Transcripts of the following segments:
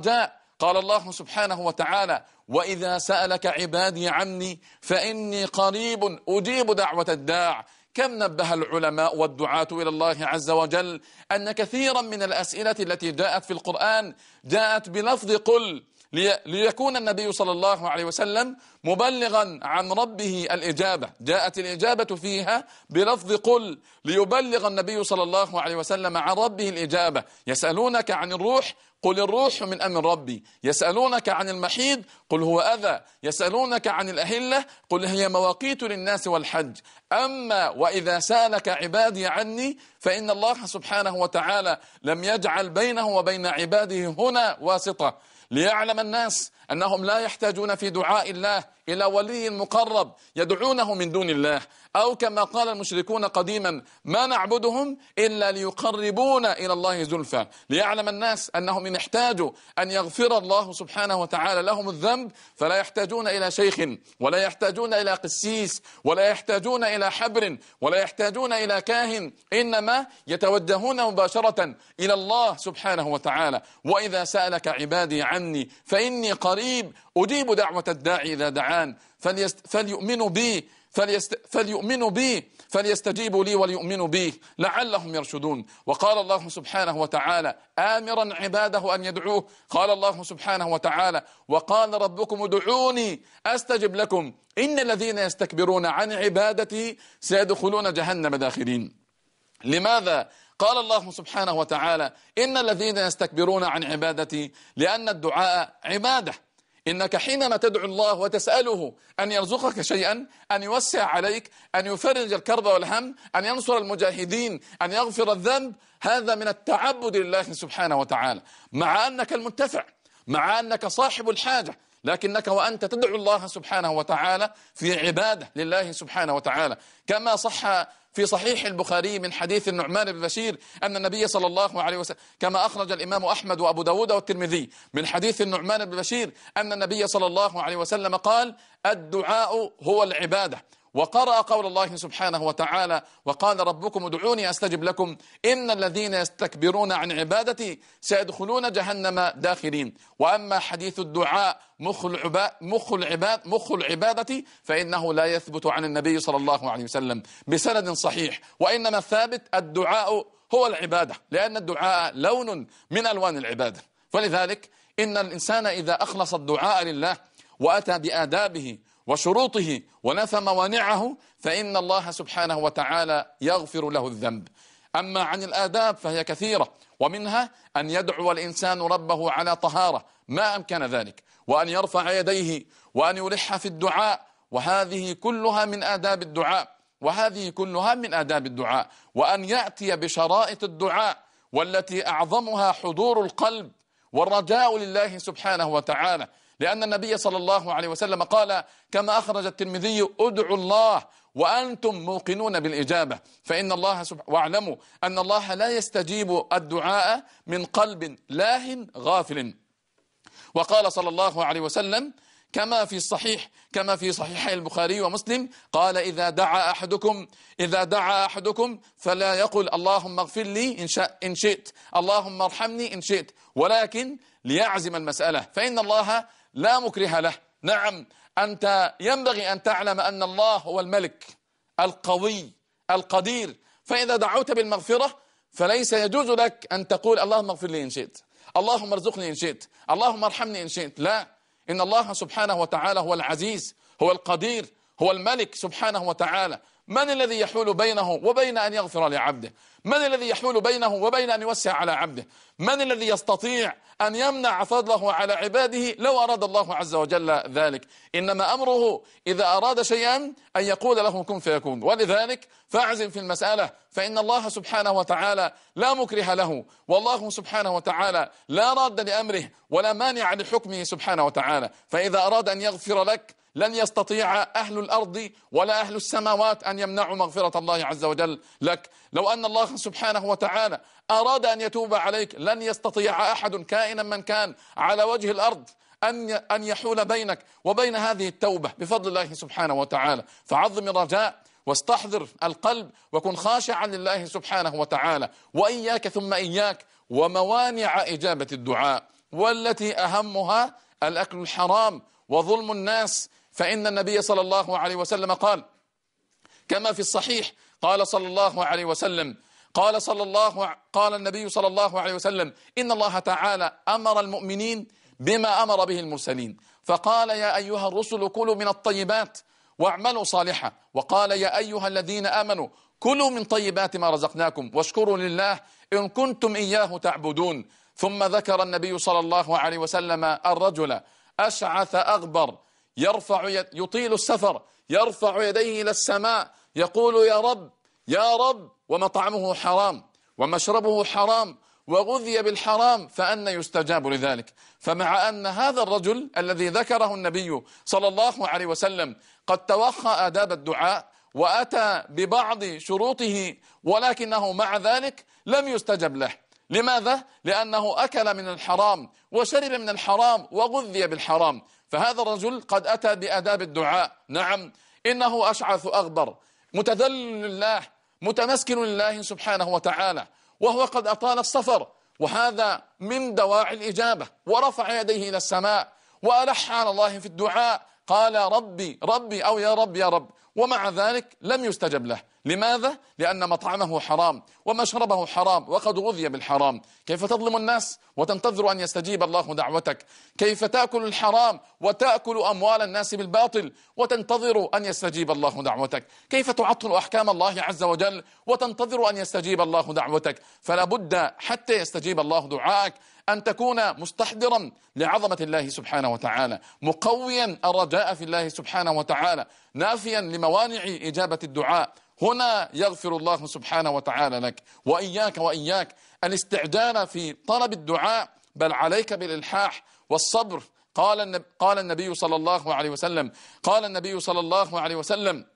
جاء قال الله سبحانه وتعالى وإذا سألك عبادي عني فإني قريب أجيب دعوة الداع كم نبه العلماء والدعاة إلى الله عز وجل أن كثيرا من الأسئلة التي جاءت في القرآن جاءت بلفظ قل ليكون النبي صلى الله عليه وسلم مبلغا عن ربه الإجابة جاءت الإجابة فيها بلفظ قل ليبلغ النبي صلى الله عليه وسلم عن ربه الإجابة يسألونك عن الروح قل الروح من أمر ربي يسألونك عن المحيض قل هو أذى يسألونك عن الأهلة قل هي مواقيت للناس والحج أما وإذا سألك عبادي عني فإن الله سبحانه وتعالى لم يجعل بينه وبين عباده هنا واسطة ليعلم الناس أنهم لا يحتاجون في دعاء الله إلى ولي مقرب يدعونه من دون الله أو كما قال المشركون قديما ما نعبدهم إلا ليقربونا إلى الله زلفى ليعلم الناس أنهم إن احتاجوا أن يغفر الله سبحانه وتعالى لهم الذنب فلا يحتاجون إلى شيخ ولا يحتاجون إلى قسيس ولا يحتاجون إلى حبر ولا يحتاجون إلى كاهن إنما يتوجهون مباشرة إلى الله سبحانه وتعالى وإذا سألك عبادي عني فإني قريب أجيب دعوة الداعي إذا دعان فليست فليؤمنوا بي فليست فليؤمنوا بي فليستجيبوا لي وليؤمنوا بي لعلهم يرشدون وقال الله سبحانه وتعالى آمرا عباده أن يدعوه قال الله سبحانه وتعالى وقال ربكم ادعوني أستجب لكم إن الذين يستكبرون عن عبادتي سيدخلون جهنم داخرين لماذا قال الله سبحانه وتعالى إن الذين يستكبرون عن عبادتي لأن الدعاء عباده إنك حينما تدعو الله وتسأله أن يرزقك شيئا أن يوسع عليك أن يفرج الكرب والهم أن ينصر المجاهدين أن يغفر الذنب هذا من التعبد لله سبحانه وتعالى مع أنك المنتفع مع أنك صاحب الحاجة لكنك وأنت تدعو الله سبحانه وتعالى في عبادة لله سبحانه وتعالى كما صح في صحيح البخاري من حديث النعمان بن بشير أن النبي صلى الله عليه وسلم كما أخرج الإمام أحمد وأبو داود والترمذي من حديث النعمان بن بشير أن النبي صلى الله عليه وسلم قال الدعاء هو العبادة وقرأ قول الله سبحانه وتعالى وقال ربكم ادعوني أستجب لكم إن الذين يستكبرون عن عبادتي سيدخلون جهنم داخلين وأما حديث الدعاء مخ العباد مخ العباد مخ العبادة فإنه لا يثبت عن النبي صلى الله عليه وسلم بسند صحيح وإنما الثابت الدعاء هو العبادة لأن الدعاء لون من ألوان العبادة فلذلك إن الإنسان إذا أخلص الدعاء لله وأتى بآدابه وشروطه ونفى موانعه فإن الله سبحانه وتعالى يغفر له الذنب أما عن الآداب فهي كثيرة ومنها أن يدعو الإنسان ربه على طهارة ما أمكن ذلك وأن يرفع يديه وأن يلح في الدعاء وهذه كلها من آداب الدعاء وهذه كلها من آداب الدعاء وأن يأتي بشرائط الدعاء والتي أعظمها حضور القلب والرجاء لله سبحانه وتعالى لأن النبي صلى الله عليه وسلم قال كما أخرج الترمذي أدعوا الله وأنتم موقنون بالإجابة فإن الله سبحانه واعلموا أن الله لا يستجيب الدعاء من قلب لاه غافل وقال صلى الله عليه وسلم كما في الصحيح كما في صحيح البخاري ومسلم قال إذا دعا أحدكم إذا دعا أحدكم فلا يقل اللهم اغفر لي إن, شاء إن شئت اللهم ارحمني إن شئت ولكن ليعزم المسألة فإن الله لا مكره له نعم أنت ينبغي أن تعلم أن الله هو الملك القوي القدير فإذا دعوت بالمغفرة فليس يجوز لك أن تقول اللهم اغفر لي إن شئت اللهم ارزقني إن شئت اللهم ارحمني إن شئت لا إن الله سبحانه وتعالى هو العزيز هو القدير هو الملك سبحانه وتعالى من الذي يحول بينه وبين أن يغفر لعبده من الذي يحول بينه وبين أن يوسع على عبده من الذي يستطيع أن يمنع فضله على عباده لو أراد الله عز وجل ذلك إنما أمره إذا أراد شيئا أن يقول له كن فيكون ولذلك فاعزم في المسألة فإن الله سبحانه وتعالى لا مكره له والله سبحانه وتعالى لا راد لأمره ولا مانع لحكمه سبحانه وتعالى فإذا أراد أن يغفر لك لن يستطيع أهل الأرض ولا أهل السماوات أن يمنعوا مغفرة الله عز وجل لك لو أن الله سبحانه وتعالى أراد أن يتوب عليك لن يستطيع أحد كائنا من كان على وجه الأرض أن أن يحول بينك وبين هذه التوبة بفضل الله سبحانه وتعالى فعظم الرجاء واستحضر القلب وكن خاشعا لله سبحانه وتعالى وإياك ثم إياك وموانع إجابة الدعاء والتي أهمها الأكل الحرام وظلم الناس فإن النبي صلى الله عليه وسلم قال كما في الصحيح قال صلى الله عليه وسلم قال صلى الله قال النبي صلى الله عليه وسلم إن الله تعالى أمر المؤمنين بما أمر به المرسلين فقال يا أيها الرسل كلوا من الطيبات واعملوا صالحا وقال يا أيها الذين آمنوا كلوا من طيبات ما رزقناكم واشكروا لله إن كنتم إياه تعبدون ثم ذكر النبي صلى الله عليه وسلم الرجل أشعث أغبر يرفع يد يطيل السفر يرفع يديه إلى السماء يقول يا رب يا رب ومطعمه حرام ومشربه حرام وغذي بالحرام فأن يستجاب لذلك فمع أن هذا الرجل الذي ذكره النبي صلى الله عليه وسلم قد توخى آداب الدعاء وأتى ببعض شروطه ولكنه مع ذلك لم يستجب له لماذا؟ لأنه أكل من الحرام وشرب من الحرام وغذي بالحرام فهذا الرجل قد أتى بأداب الدعاء نعم إنه أشعث أغبر متذلل لله متمسكن لله سبحانه وتعالى وهو قد أطال السفر وهذا من دواعي الإجابة ورفع يديه إلى السماء وألح على الله في الدعاء قال ربي ربي أو يا رب يا رب ومع ذلك لم يستجب له لماذا؟ لأن مطعمه حرام ومشربه حرام وقد غذي بالحرام كيف تظلم الناس وتنتظر أن يستجيب الله دعوتك كيف تأكل الحرام وتأكل أموال الناس بالباطل وتنتظر أن يستجيب الله دعوتك كيف تعطل أحكام الله عز وجل وتنتظر أن يستجيب الله دعوتك فلا بد حتى يستجيب الله دعاءك أن تكون مستحضرا لعظمة الله سبحانه وتعالى مقويا الرجاء في الله سبحانه وتعالى نافيا لموانع إجابة الدعاء هنا يغفر الله سبحانه وتعالى لك وإياك وإياك الاستعجال في طلب الدعاء بل عليك بالإلحاح والصبر قال النبي صلى الله عليه وسلم قال النبي صلى الله عليه وسلم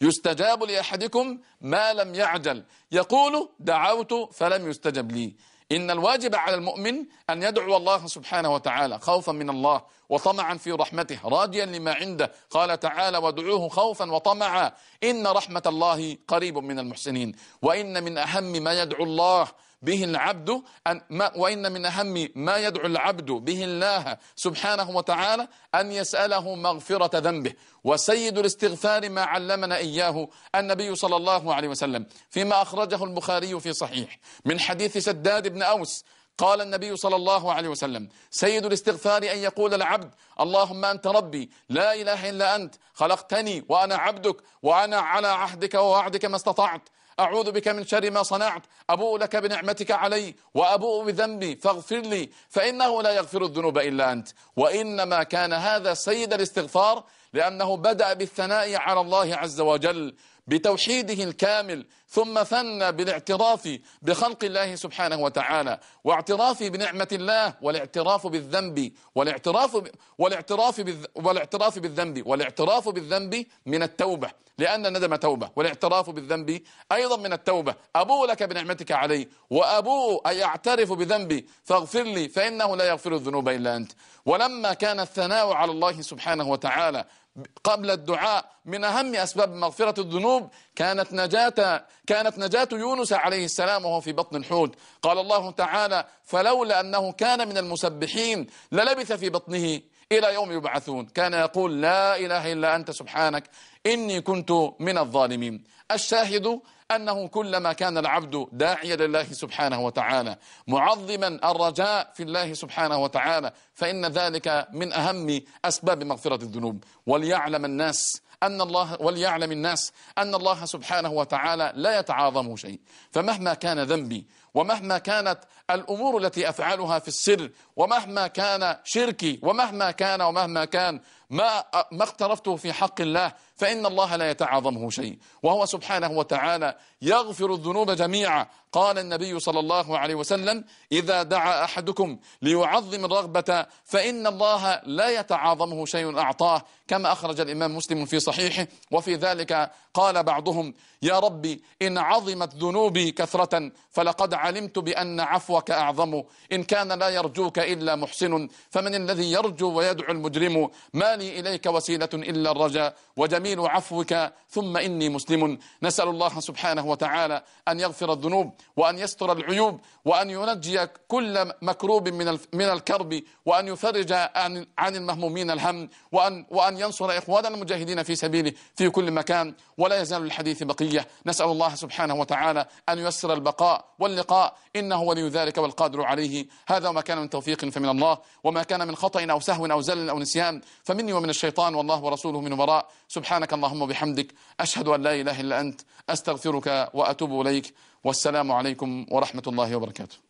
يستجاب لأحدكم ما لم يعجل يقول دعوت فلم يستجب لي إن الواجب على المؤمن أن يدعو الله سبحانه وتعالى خوفا من الله وطمعا في رحمته راجيا لما عنده قال تعالى ودعوه خوفا وطمعا إن رحمة الله قريب من المحسنين وإن من أهم ما يدعو الله به العبد أن ما وإن من أهم ما يدعو العبد به الله سبحانه وتعالى أن يسأله مغفرة ذنبه وسيد الاستغفار ما علمنا إياه النبي صلى الله عليه وسلم فيما أخرجه البخاري في صحيح من حديث سداد بن أوس قال النبي صلى الله عليه وسلم سيد الاستغفار أن يقول العبد اللهم أنت ربي لا إله إلا أنت خلقتني وأنا عبدك وأنا على عهدك ووعدك ما استطعت أعوذ بك من شر ما صنعت أبوء لك بنعمتك علي وأبوء بذنبي فاغفر لي فإنه لا يغفر الذنوب إلا أنت وإنما كان هذا سيد الاستغفار لأنه بدأ بالثناء على الله عز وجل بتوحيده الكامل ثم ثنى بالاعتراف بخلق الله سبحانه وتعالى واعتراف بنعمة الله والاعتراف بالذنب والاعتراف ب... والاعتراف بالذ... والاعتراف بالذنب والاعتراف بالذنب من التوبة لأن الندم توبة والاعتراف بالذنب أيضا من التوبة أبو لك بنعمتك علي وأبو أي أعترف بذنبي فاغفر لي فإنه لا يغفر الذنوب إلا أنت ولما كان الثناء على الله سبحانه وتعالى قبل الدعاء من أهم أسباب مغفرة الذنوب كانت نجاة كانت نجاة يونس عليه السلام وهو في بطن الحوت قال الله تعالى فلولا أنه كان من المسبحين للبث في بطنه إلى يوم يبعثون كان يقول لا إله إلا أنت سبحانك إني كنت من الظالمين الشاهد أنه كلما كان العبد داعيا لله سبحانه وتعالى معظما الرجاء في الله سبحانه وتعالى فإن ذلك من أهم أسباب مغفرة الذنوب وليعلم الناس أن الله وليعلم الناس أن الله سبحانه وتعالى لا يتعاظمه شيء فمهما كان ذنبي ومهما كانت الأمور التي أفعلها في السر ومهما كان شركي ومهما كان ومهما كان ما ما اقترفته في حق الله فإن الله لا يتعاظمه شيء وهو سبحانه وتعالى يغفر الذنوب جميعا قال النبي صلى الله عليه وسلم إذا دعا أحدكم ليعظم الرغبة فإن الله لا يتعاظمه شيء أعطاه كما أخرج الإمام مسلم في صحيحه وفي ذلك قال بعضهم يا ربي إن عظمت ذنوبي كثرة فلقد علمت بأن عفوك أعظم إن كان لا يرجوك إلا محسن فمن الذي يرجو ويدعو المجرم ما لي إليك وسيلة إلا الرجاء وجميل عفوك ثم إني مسلم نسأل الله سبحانه وتعالى أن يغفر الذنوب وأن يستر العيوب وأن ينجي كل مكروب من من الكرب وأن يفرج عن المهمومين الهم وأن وأن ينصر إخوان المجاهدين في سبيله في كل مكان ولا يزال الحديث بقية العلية نسأل الله سبحانه وتعالى أن ييسر البقاء واللقاء إنه ولي ذلك والقادر عليه هذا وما كان من توفيق فمن الله وما كان من خطأ أو سهو أو زل أو نسيان فمني ومن الشيطان والله ورسوله من وراء سبحانك اللهم وبحمدك أشهد أن لا إله إلا أنت أستغفرك وأتوب إليك والسلام عليكم ورحمة الله وبركاته